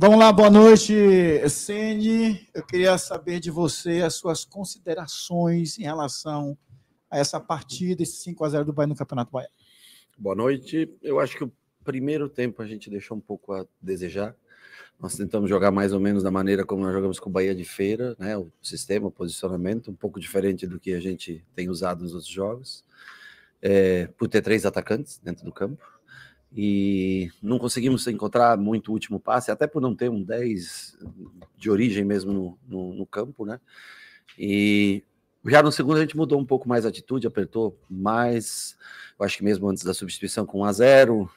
Vamos lá, boa noite, Sene. Eu queria saber de você as suas considerações em relação a essa partida, esse 5 a 0 do Bahia no Campeonato Baiano. Boa noite. Eu acho que o primeiro tempo a gente deixou um pouco a desejar. Nós tentamos jogar mais ou menos da maneira como nós jogamos com o Bahia de Feira, né? O sistema, o posicionamento, um pouco diferente do que a gente tem usado nos outros jogos. É, por ter três atacantes dentro do campo, e não conseguimos encontrar muito último passe, até por não ter um 10 de origem mesmo no, no, no campo, né? E já no segundo a gente mudou um pouco mais a atitude, apertou mais, eu acho que mesmo antes da substituição com 1 a 0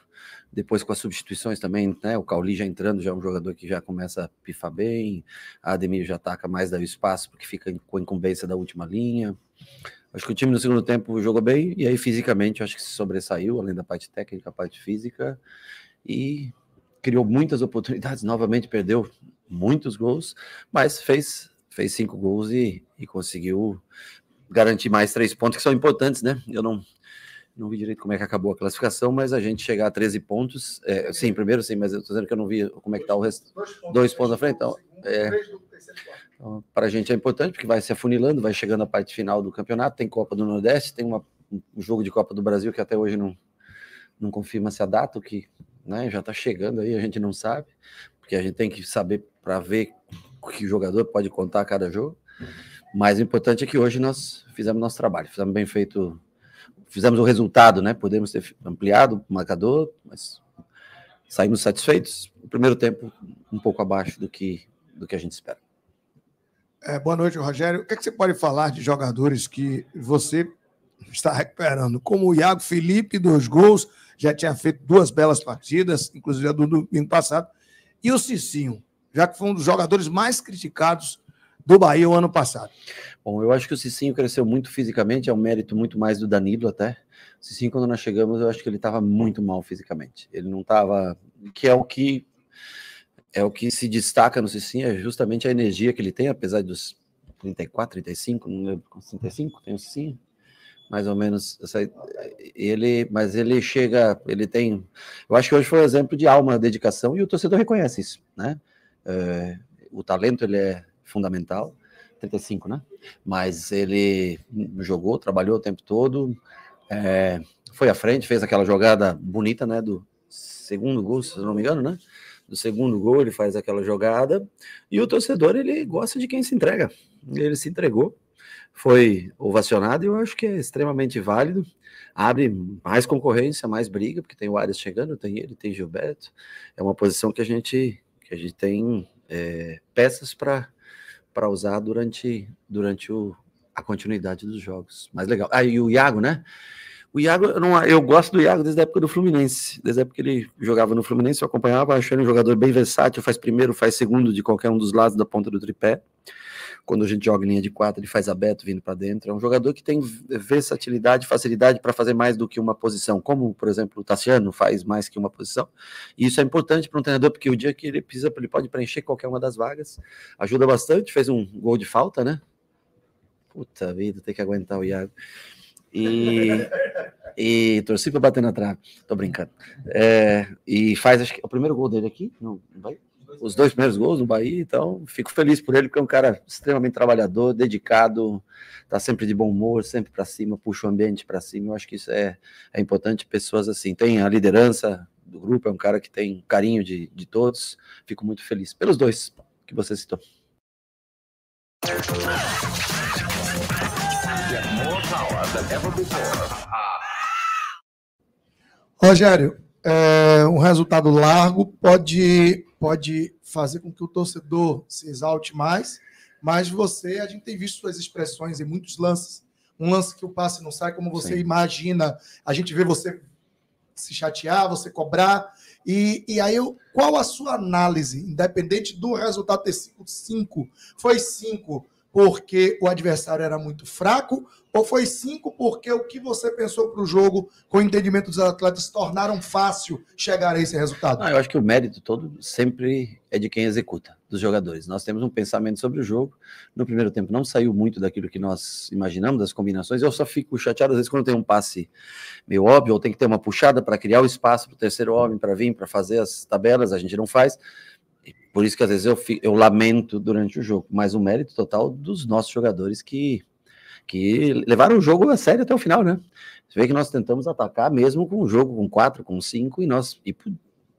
depois com as substituições também, né? O Cauli já entrando, já é um jogador que já começa a pifar bem, a Ademir já ataca mais daí o espaço, porque fica com a incumbência da última linha. Acho que o time no segundo tempo jogou bem, e aí fisicamente acho que se sobressaiu, além da parte técnica, a parte física, e criou muitas oportunidades, novamente perdeu muitos gols, mas fez, fez cinco gols e, e conseguiu garantir mais três pontos que são importantes, né? Eu não, não vi direito como é que acabou a classificação, mas a gente chegar a 13 pontos. É, sim, primeiro sim, mas eu estou dizendo que eu não vi como é que está o resto. Dois pontos, Dois pontos frente, então. É, então para a gente é importante, porque vai se afunilando, vai chegando a parte final do campeonato. Tem Copa do Nordeste, tem uma, um jogo de Copa do Brasil que até hoje não, não confirma-se a data, o que né, já está chegando aí, a gente não sabe, porque a gente tem que saber para ver que jogador pode contar a cada jogo. Mas o importante é que hoje nós fizemos nosso trabalho, fizemos bem feito fizemos o resultado, né? Podemos ter ampliado o marcador, mas saímos satisfeitos. O primeiro tempo um pouco abaixo do que, do que a gente espera. É, boa noite, Rogério. O que, é que você pode falar de jogadores que você está recuperando? Como o Iago Felipe, dois gols, já tinha feito duas belas partidas, inclusive a do domingo passado. E o Cicinho, já que foi um dos jogadores mais criticados do Bahia o ano passado. Bom, eu acho que o Cicinho cresceu muito fisicamente, é um mérito muito mais do Danilo até. O Cicinho, quando nós chegamos, eu acho que ele estava muito mal fisicamente. Ele não estava. Que é o que. É o que se destaca no Cicinho, é justamente a energia que ele tem, apesar dos 34, 35, não lembro, 35 tem o Cicinho mais ou menos ele mas ele chega ele tem eu acho que hoje foi um exemplo de alma dedicação e o torcedor reconhece isso né é, o talento ele é fundamental, 35, né? Mas ele jogou, trabalhou o tempo todo, é, foi à frente, fez aquela jogada bonita, né? Do segundo gol, se não me engano, né? Do segundo gol ele faz aquela jogada e o torcedor ele gosta de quem se entrega. Ele se entregou, foi ovacionado e eu acho que é extremamente válido. Abre mais concorrência, mais briga, porque tem o Arias chegando, tem ele, tem Gilberto. É uma posição que a gente que a gente tem é, peças para para usar durante, durante o, a continuidade dos jogos. mais legal. Ah, e o Iago, né? O Iago, eu, não, eu gosto do Iago desde a época do Fluminense. Desde a época que ele jogava no Fluminense, eu acompanhava, achei ele um jogador bem versátil, faz primeiro, faz segundo de qualquer um dos lados da ponta do tripé. Quando a gente joga em linha de quatro, ele faz aberto vindo para dentro. É um jogador que tem versatilidade, facilidade para fazer mais do que uma posição, como, por exemplo, o Tassiano faz mais que uma posição. E isso é importante para um treinador, porque o dia que ele precisa, ele pode preencher qualquer uma das vagas. Ajuda bastante, fez um gol de falta, né? Puta vida, tem que aguentar o Iago. E, e torci para bater na trave. Tô brincando. É, e faz, acho que, é o primeiro gol dele aqui. Não, não vai? os dois primeiros gols no Bahia, então fico feliz por ele, porque é um cara extremamente trabalhador, dedicado, tá sempre de bom humor, sempre para cima, puxa o ambiente para cima. Eu acho que isso é, é importante. Pessoas assim, tem a liderança do grupo, é um cara que tem carinho de, de todos. Fico muito feliz pelos dois que você citou. Ah. Rogério, é, um resultado largo pode, pode fazer com que o torcedor se exalte mais, mas você, a gente tem visto suas expressões em muitos lances. Um lance que o passe não sai como você Sim. imagina, a gente vê você se chatear, você cobrar. E, e aí, qual a sua análise, independente do resultado ter sido 5? Foi 5 porque o adversário era muito fraco, ou foi cinco porque o que você pensou para o jogo, com o entendimento dos atletas, tornaram fácil chegar a esse resultado? Ah, eu acho que o mérito todo sempre é de quem executa, dos jogadores. Nós temos um pensamento sobre o jogo. No primeiro tempo não saiu muito daquilo que nós imaginamos, das combinações. Eu só fico chateado às vezes quando tem um passe meio óbvio, ou tem que ter uma puxada para criar o espaço para o terceiro homem, para vir, para fazer as tabelas, a gente não faz. Por isso que às vezes eu, eu lamento durante o jogo, mas o mérito total dos nossos jogadores que, que levaram o jogo a sério até o final, né? Você vê que nós tentamos atacar mesmo com o jogo com quatro, com cinco, e nós e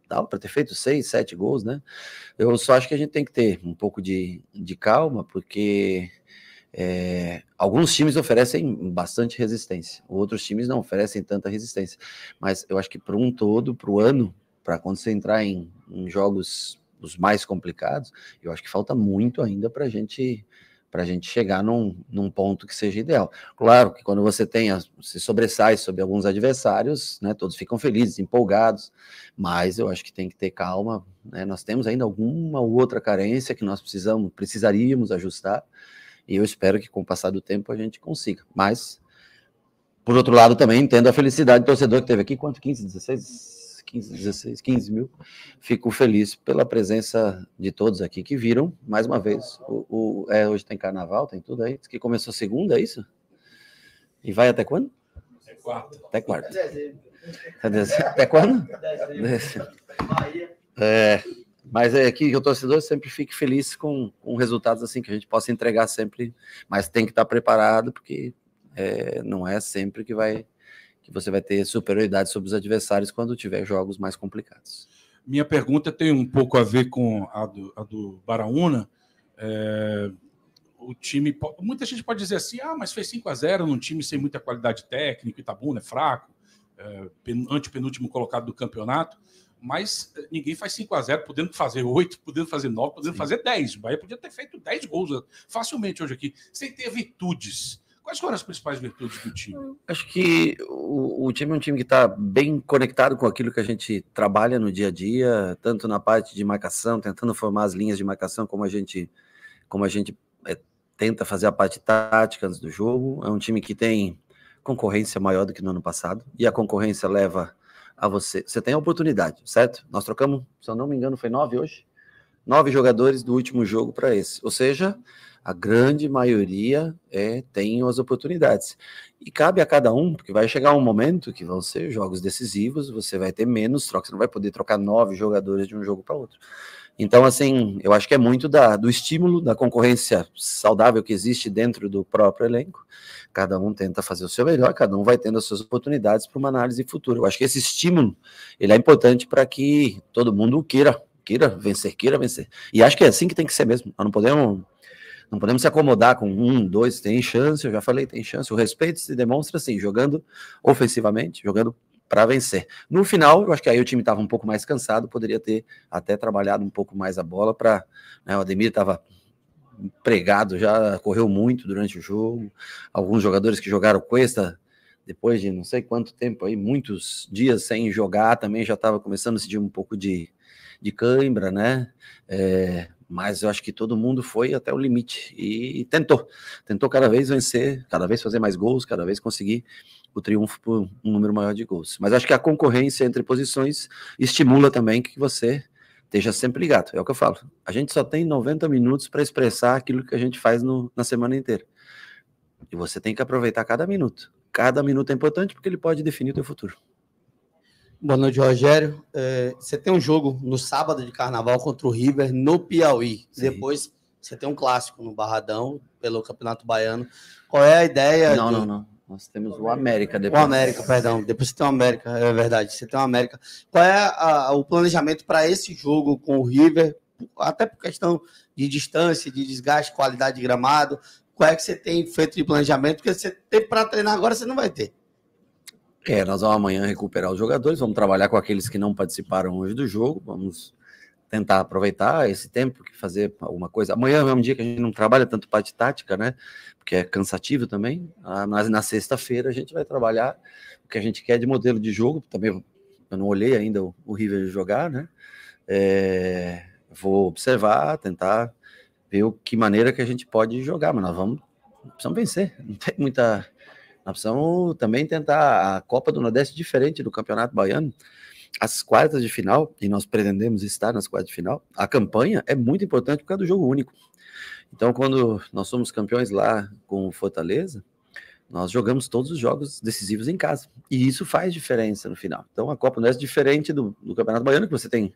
dava para ter feito seis, sete gols, né? Eu só acho que a gente tem que ter um pouco de, de calma, porque é, alguns times oferecem bastante resistência, outros times não oferecem tanta resistência. Mas eu acho que para um todo, para o ano, para quando você entrar em, em jogos os mais complicados, eu acho que falta muito ainda para gente, a gente chegar num, num ponto que seja ideal. Claro que quando você tem, se sobressai sobre alguns adversários, né, todos ficam felizes, empolgados, mas eu acho que tem que ter calma. Né, nós temos ainda alguma outra carência que nós precisamos, precisaríamos ajustar, e eu espero que com o passar do tempo a gente consiga. Mas por outro lado, também entendo a felicidade do torcedor que teve aqui, quanto? 15, 16? 15, 16, 15 mil. Fico feliz pela presença de todos aqui que viram, mais uma vez. O, o é, hoje tem carnaval, tem tudo aí. Diz que começou segunda, é isso? E vai até quando? Até quarta. Até quarta. É é até quando? É, é, mas é que o torcedor sempre fique feliz com, com resultados assim que a gente possa entregar sempre, mas tem que estar preparado, porque é, não é sempre que vai que você vai ter superioridade sobre os adversários quando tiver jogos mais complicados. Minha pergunta tem um pouco a ver com a do, a do Baraúna. É, o time. Muita gente pode dizer assim: ah, mas fez 5 a 0 num time sem muita qualidade técnica, Itabuna tá é fraco, é, antepenúltimo colocado do campeonato. Mas é, ninguém faz 5 a 0 podendo fazer 8, podendo fazer 9, podendo Sim. fazer 10. O Bahia podia ter feito 10 gols né, facilmente hoje aqui, sem ter virtudes Quais foram as principais virtudes do time? Acho que o, o time é um time que está bem conectado com aquilo que a gente trabalha no dia a dia, tanto na parte de marcação, tentando formar as linhas de marcação, como a gente, como a gente é, tenta fazer a parte tática antes do jogo. É um time que tem concorrência maior do que no ano passado, e a concorrência leva a você. Você tem a oportunidade, certo? Nós trocamos, se eu não me engano, foi nove hoje? nove jogadores do último jogo para esse. Ou seja, a grande maioria é, tem as oportunidades. E cabe a cada um, porque vai chegar um momento que vão ser jogos decisivos, você vai ter menos trocas, você não vai poder trocar nove jogadores de um jogo para outro. Então, assim, eu acho que é muito da, do estímulo, da concorrência saudável que existe dentro do próprio elenco. Cada um tenta fazer o seu melhor, cada um vai tendo as suas oportunidades para uma análise futura. Eu acho que esse estímulo ele é importante para que todo mundo queira Queira vencer, queira vencer. E acho que é assim que tem que ser mesmo. Nós não podemos, não podemos se acomodar com um, dois, tem chance, eu já falei, tem chance. O respeito se demonstra assim, jogando ofensivamente, jogando para vencer. No final, eu acho que aí o time estava um pouco mais cansado, poderia ter até trabalhado um pouco mais a bola para. Né, o Ademir estava pregado, já correu muito durante o jogo. Alguns jogadores que jogaram Cuesta, depois de não sei quanto tempo aí, muitos dias sem jogar, também já estava começando a sentir um pouco de de cãibra, né? É, mas eu acho que todo mundo foi até o limite e, tentou, tentou cada vez vencer, cada vez fazer mais gols, cada vez conseguir o triunfo por um número maior de gols. Mas acho que a concorrência entre posições estimula também que você esteja sempre ligado. É o que eu falo. A gente só tem 90 minutos para expressar aquilo que a gente faz no, na semana inteira. E você tem que aproveitar cada minuto. Cada minuto é importante porque ele pode definir o teu futuro. Boa noite, Rogério. É, você tem um jogo no sábado de carnaval contra o River no Piauí. Sim. Depois você tem um clássico no Barradão pelo Campeonato Baiano. Qual é a ideia? Não, do... não, não. Nós temos o América depois. O América, perdão. Depois você tem o América, é verdade. Você tem o América. Qual é a, o planejamento para esse jogo com o River? Até por questão de distância, de desgaste, qualidade de gramado. Qual é que você tem feito de planejamento? Porque você tem para treinar agora, você não vai ter. É, nós vamos amanhã recuperar os jogadores, vamos trabalhar com aqueles que não participaram hoje do jogo, vamos tentar aproveitar esse tempo que fazer alguma coisa. Amanhã é um dia que a gente não trabalha tanto parte tática, né? Porque é cansativo também. Ah, mas na sexta-feira a gente vai trabalhar o que a gente quer de modelo de jogo. Também eu não olhei ainda o, River jogar, né? É, vou observar, tentar ver o que maneira que a gente pode jogar, mas nós vamos precisamos vencer. Não tem muita nós precisamos também tentar a Copa do Nordeste diferente do Campeonato Baiano. As quartas de final, e nós pretendemos estar nas quartas de final, a campanha é muito importante por causa do jogo único. Então, quando nós somos campeões lá com o Fortaleza, nós jogamos todos os jogos decisivos em casa. E isso faz diferença no final. Então, a Copa do Nordeste é diferente do, do Campeonato Baiano, que você tem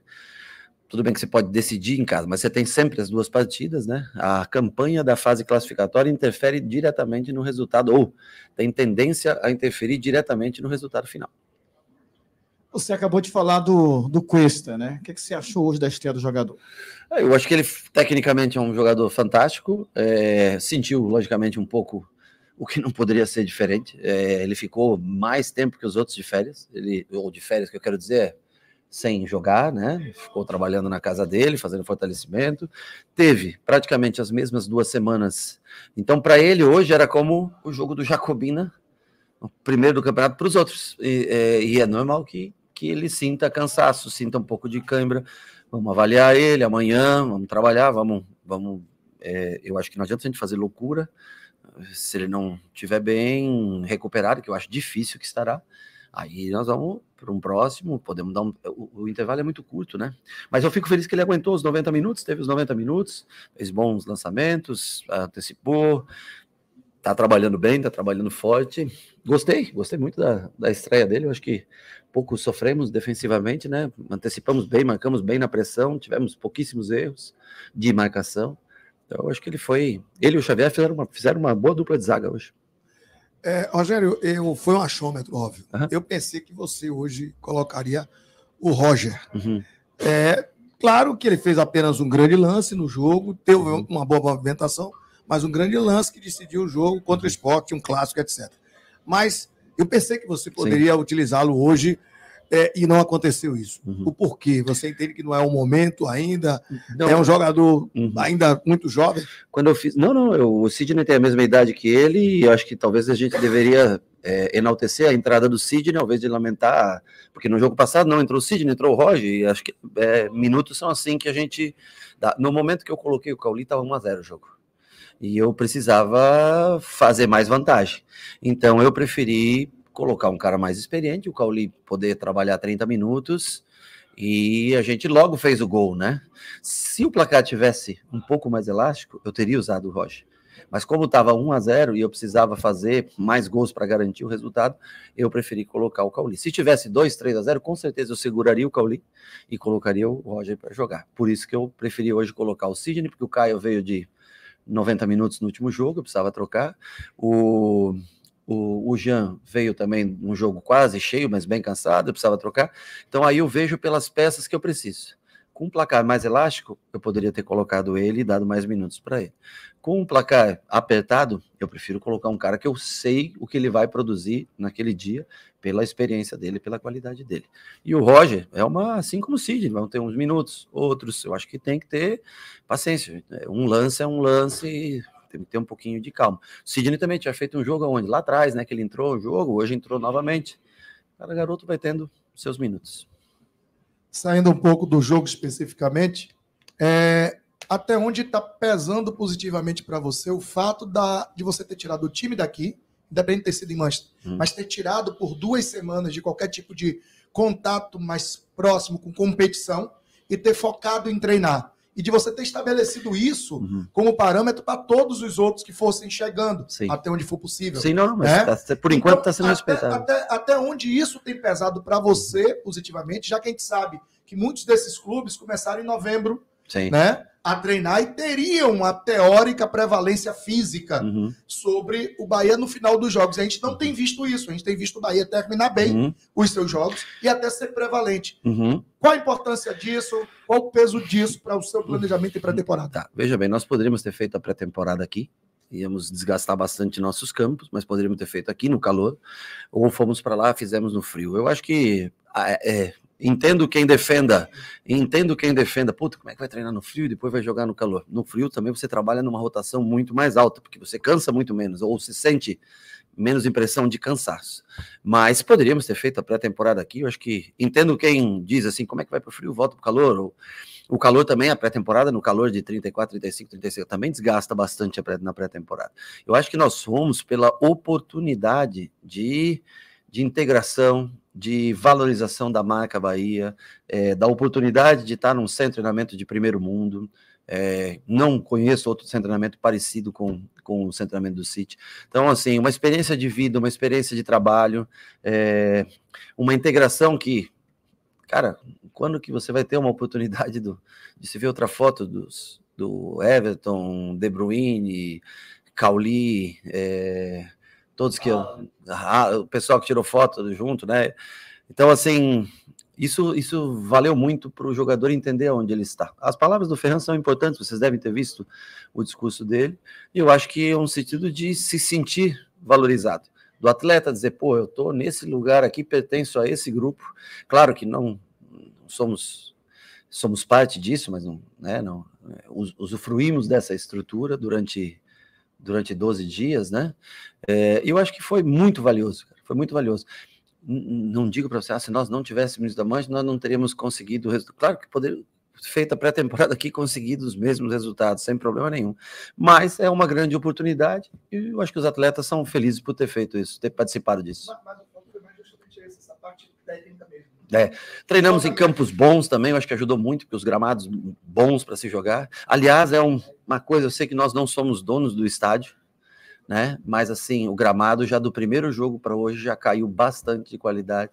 tudo bem que você pode decidir em casa, mas você tem sempre as duas partidas, né? A campanha da fase classificatória interfere diretamente no resultado, ou tem tendência a interferir diretamente no resultado final. Você acabou de falar do, do Cuesta, né? O que, que você achou hoje da estreia do jogador? É, eu acho que ele, tecnicamente, é um jogador fantástico. É, sentiu, logicamente, um pouco o que não poderia ser diferente. É, ele ficou mais tempo que os outros de férias, ele, ou de férias, que eu quero dizer, é, sem jogar, né? Ficou trabalhando na casa dele, fazendo fortalecimento. Teve praticamente as mesmas duas semanas. Então, para ele, hoje era como o jogo do Jacobina, o primeiro do campeonato para os outros. E é, e é, normal que, que ele sinta cansaço, sinta um pouco de cãibra. Vamos avaliar ele amanhã, vamos trabalhar, vamos. vamos é, eu acho que não adianta a gente fazer loucura se ele não tiver bem recuperado, que eu acho difícil que estará. Aí nós vamos para um próximo, podemos dar um. O, o, intervalo é muito curto, né? Mas eu fico feliz que ele aguentou os 90 minutos, teve os 90 minutos, fez bons lançamentos, antecipou, está trabalhando bem, está trabalhando forte. Gostei, gostei muito da, da estreia dele. Eu acho que pouco sofremos defensivamente, né? Antecipamos bem, marcamos bem na pressão, tivemos pouquíssimos erros de marcação. Então, eu acho que ele foi. Ele e o Xavier fizeram uma, fizeram uma boa dupla de zaga hoje. É, Rogério, eu, foi um achômetro, óbvio. Uhum. Eu pensei que você hoje colocaria o Roger. Uhum. É, claro que ele fez apenas um grande lance no jogo, teve uhum. uma boa movimentação, mas um grande lance que decidiu o jogo contra o uhum. esporte, um clássico, etc. Mas eu pensei que você poderia utilizá-lo hoje é, e não aconteceu isso. Uhum. O porquê? Você entende que não é o momento ainda? Não. É um jogador uhum. ainda muito jovem? Quando eu fiz. Não, não, eu, o Sidney tem a mesma idade que ele, e eu acho que talvez a gente deveria é, enaltecer a entrada do Sidney, ao invés de lamentar, porque no jogo passado não entrou o Sidney, entrou o Roger, e acho que é, minutos são assim que a gente. Dá. No momento que eu coloquei o Cauli, estava 1x0 o jogo e eu precisava fazer mais vantagem. Então eu preferi colocar um cara mais experiente, o Cauli poder trabalhar 30 minutos e a gente logo fez o gol, né? Se o placar tivesse um pouco mais elástico, eu teria usado o Roger. Mas como estava 1 a 0 e eu precisava fazer mais gols para garantir o resultado, eu preferi colocar o Cauli. Se tivesse 2, 3 a 0, com certeza eu seguraria o Cauli e colocaria o Roger para jogar. Por isso que eu preferi hoje colocar o Sidney, porque o Caio veio de 90 minutos no último jogo, eu precisava trocar. O o, o Jean veio também num jogo quase cheio, mas bem cansado, precisava trocar. Então aí eu vejo pelas peças que eu preciso. Com um placar mais elástico, eu poderia ter colocado ele e dado mais minutos para ele. Com um placar apertado, eu prefiro colocar um cara que eu sei o que ele vai produzir naquele dia, pela experiência dele, pela qualidade dele. E o Roger é uma, assim como o Sidney, vão ter uns minutos, outros. Eu acho que tem que ter paciência. Um lance é um lance, tem que ter um pouquinho de calma. O Sidney também tinha feito um jogo aonde? Lá atrás, né? Que ele entrou o jogo, hoje entrou novamente. Cada garoto vai tendo seus minutos. Saindo um pouco do jogo especificamente, é, até onde está pesando positivamente para você o fato da, de você ter tirado o time daqui, independente de ter sido em Manchester, hum. mas ter tirado por duas semanas de qualquer tipo de contato mais próximo com competição e ter focado em treinar e de você ter estabelecido isso uhum. como parâmetro para todos os outros que fossem chegando, Sim. até onde for possível. Sim, não, mas é? tá, por enquanto está então, sendo respeitado. Até, até onde isso tem pesado para você positivamente, já que a gente sabe que muitos desses clubes começaram em novembro, Sim. né? a treinar e teriam a teórica prevalência física uhum. sobre o Bahia no final dos jogos. A gente não tem visto isso. A gente tem visto o Bahia terminar bem uhum. os seus jogos e até ser prevalente. Uhum. Qual a importância disso? Qual o peso disso para o seu planejamento e pré-temporada? Uhum. Tá. Veja bem, nós poderíamos ter feito a pré-temporada aqui, íamos desgastar bastante nossos campos, mas poderíamos ter feito aqui no calor, ou fomos para lá, fizemos no frio. Eu acho que ah, é, é Entendo quem defenda. Entendo quem defenda. Puta, como é que vai treinar no frio e depois vai jogar no calor? No frio também você trabalha numa rotação muito mais alta, porque você cansa muito menos, ou se sente menos impressão de cansaço. Mas poderíamos ter feito a pré-temporada aqui. Eu acho que entendo quem diz assim: como é que vai para o frio, volta para o calor. Ou, o calor também, a pré-temporada, no calor de 34, 35, 36, também desgasta bastante pré, na pré-temporada. Eu acho que nós fomos pela oportunidade de, de integração, de valorização da marca Bahia, é, da oportunidade de estar num centro de treinamento de primeiro mundo. É, não conheço outro centro de treinamento parecido com, com o centro treinamento do City. Então, assim, uma experiência de vida, uma experiência de trabalho, é, uma integração que, cara, quando que você vai ter uma oportunidade do, de se ver outra foto dos, do Everton, De Bruyne, Cauli, é, todos que ah, o pessoal que tirou foto junto, né? Então assim, isso isso valeu muito para o jogador entender onde ele está. As palavras do Ferran são importantes, vocês devem ter visto o discurso dele. E eu acho que é um sentido de se sentir valorizado. Do atleta dizer, pô, eu estou nesse lugar aqui, pertenço a esse grupo. Claro que não somos somos parte disso, mas não, né, não é, usufruímos dessa estrutura durante durante 12 dias, né? É, eu acho que foi muito valioso, cara, foi muito valioso. não digo para você, ah, se nós não tivéssemos da Mancha, nós não teríamos conseguido o resultado. Claro que poderia feita a pré-temporada aqui, conseguido os mesmos resultados, sem problema nenhum. Mas é uma grande oportunidade e eu acho que os atletas são felizes por ter feito isso, ter participado disso. Mas, mas o ponto foi mais justamente esse, essa parte técnica mesmo é, treinamos em campos bons também, eu acho que ajudou muito, porque os gramados bons para se jogar. Aliás, é um, uma coisa, eu sei que nós não somos donos do estádio, né? Mas assim, o gramado já do primeiro jogo para hoje já caiu bastante de qualidade.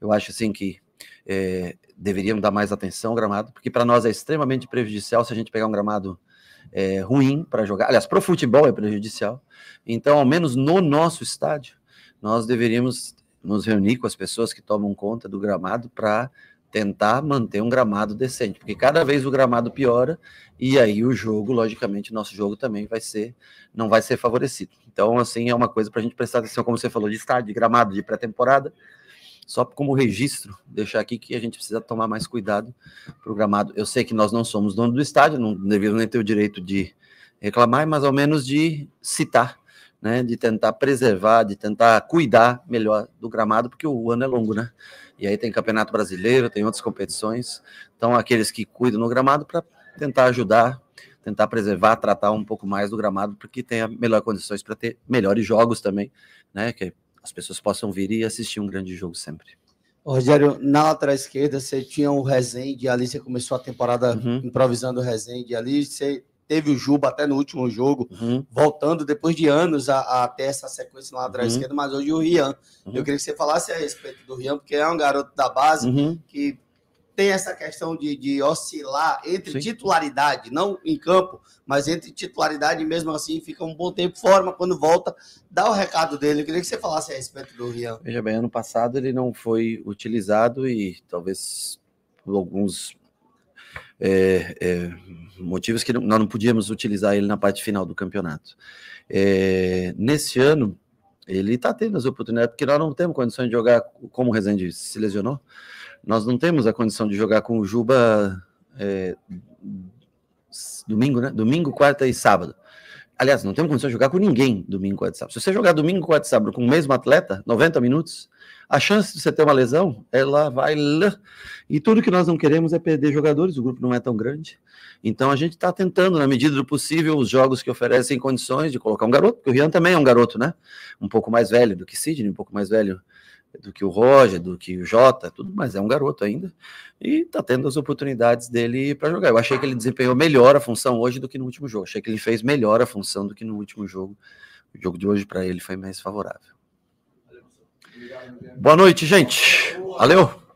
Eu acho assim que é, deveríamos dar mais atenção ao gramado, porque para nós é extremamente prejudicial se a gente pegar um gramado é, ruim para jogar. Aliás, para o futebol é prejudicial. Então, ao menos no nosso estádio, nós deveríamos nos reunir com as pessoas que tomam conta do gramado para tentar manter um gramado decente, porque cada vez o gramado piora e aí o jogo, logicamente, nosso jogo também vai ser, não vai ser favorecido. Então, assim, é uma coisa para a gente prestar atenção, como você falou, de estádio, de gramado, de pré-temporada, só como registro, deixar aqui que a gente precisa tomar mais cuidado para o gramado. Eu sei que nós não somos dono do estádio, não devemos nem ter o direito de reclamar, mas ao menos de citar né, de tentar preservar, de tentar cuidar melhor do gramado, porque o ano é longo, né? E aí tem Campeonato Brasileiro, tem outras competições. Então, aqueles que cuidam no gramado para tentar ajudar, tentar preservar, tratar um pouco mais do gramado, porque tenha melhores condições para ter melhores jogos também, né? Que as pessoas possam vir e assistir um grande jogo sempre. Rogério, na lateral esquerda você tinha o Resende, Rezende ali, você começou a temporada uhum. improvisando o Rezende ali, você teve o Juba até no último jogo, uhum. voltando depois de anos a, a ter essa sequência na lateral uhum. esquerda, mas hoje o Rian. Uhum. Eu queria que você falasse a respeito do Rian, porque é um garoto da base uhum. que tem essa questão de, de oscilar entre Sim. titularidade, não em campo, mas entre titularidade, mesmo assim fica um bom tempo forma quando volta, dá o recado dele. Eu queria que você falasse a respeito do Rian. Veja bem, ano passado ele não foi utilizado e talvez alguns é, é, motivos que não, nós não podíamos utilizar ele na parte final do campeonato. É, nesse ano, ele está tendo as oportunidades, porque nós não temos condição de jogar, como o Rezende se lesionou, nós não temos a condição de jogar com o Juba é, domingo, né? Domingo, quarta e sábado. Aliás, não temos condição de jogar com ninguém domingo com o WhatsApp. Se você jogar domingo com o WhatsApp com o mesmo atleta, 90 minutos, a chance de você ter uma lesão, ela vai lá. E tudo que nós não queremos é perder jogadores, o grupo não é tão grande. Então a gente está tentando, na medida do possível, os jogos que oferecem condições de colocar um garoto, porque o Rian também é um garoto, né? Um pouco mais velho do que Sidney, um pouco mais velho do que o Roger, do que o Jota, tudo, mas é um garoto ainda e está tendo as oportunidades dele para jogar. Eu achei que ele desempenhou melhor a função hoje do que no último jogo. Achei que ele fez melhor a função do que no último jogo. O jogo de hoje para ele foi mais favorável. Boa noite, gente. Valeu.